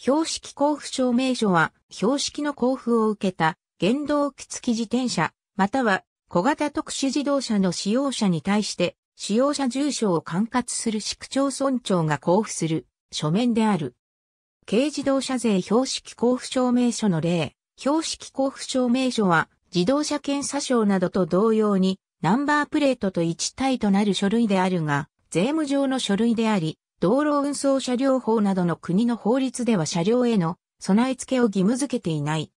標識交付証明書は、標識の交付を受けた原動機付き自転車、または小型特殊自動車の使用者に対して、使用者住所を管轄する市区町村長が交付する書面である。軽自動車税標識交付証明書の例、標識交付証明書は、自動車検査証などと同様に、ナンバープレートと一体となる書類であるが、税務上の書類であり、道路運送車両法などの国の法律では車両への備え付けを義務付けていない。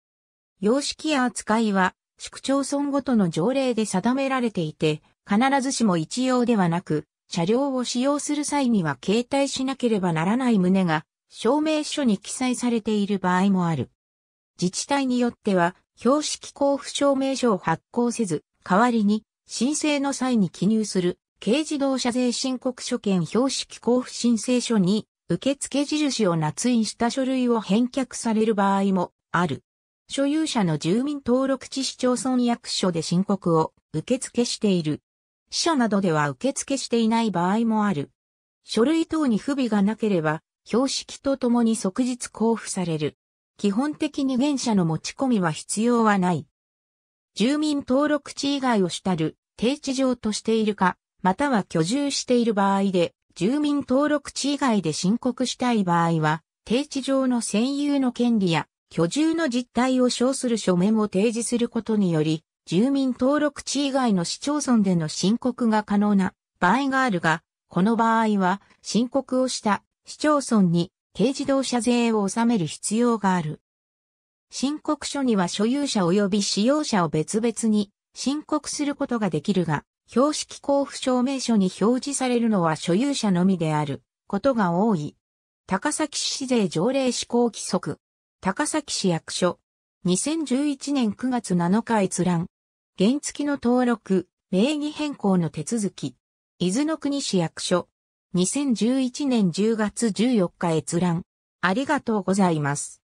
様式や扱いは、市区町村ごとの条例で定められていて、必ずしも一様ではなく、車両を使用する際には携帯しなければならない旨が、証明書に記載されている場合もある。自治体によっては、標識交付証明書を発行せず、代わりに申請の際に記入する軽自動車税申告書兼標識交付申請書に、受付印を捺印した書類を返却される場合もある。所有者の住民登録地市町村役所で申告を受付している。支者などでは受付していない場合もある。書類等に不備がなければ、標識とともに即日交付される。基本的に現車の持ち込みは必要はない。住民登録地以外をしたる、定置場としているか、または居住している場合で、住民登録地以外で申告したい場合は、定地上の占有の権利や居住の実態を称する書面を提示することにより、住民登録地以外の市町村での申告が可能な場合があるが、この場合は申告をした市町村に軽自動車税を納める必要がある。申告書には所有者及び使用者を別々に申告することができるが、標識交付証明書に表示されるのは所有者のみであることが多い。高崎市税条例施行規則。高崎市役所。2011年9月7日閲覧。原付の登録、名義変更の手続き。伊豆の国市役所。2011年10月14日閲覧。ありがとうございます。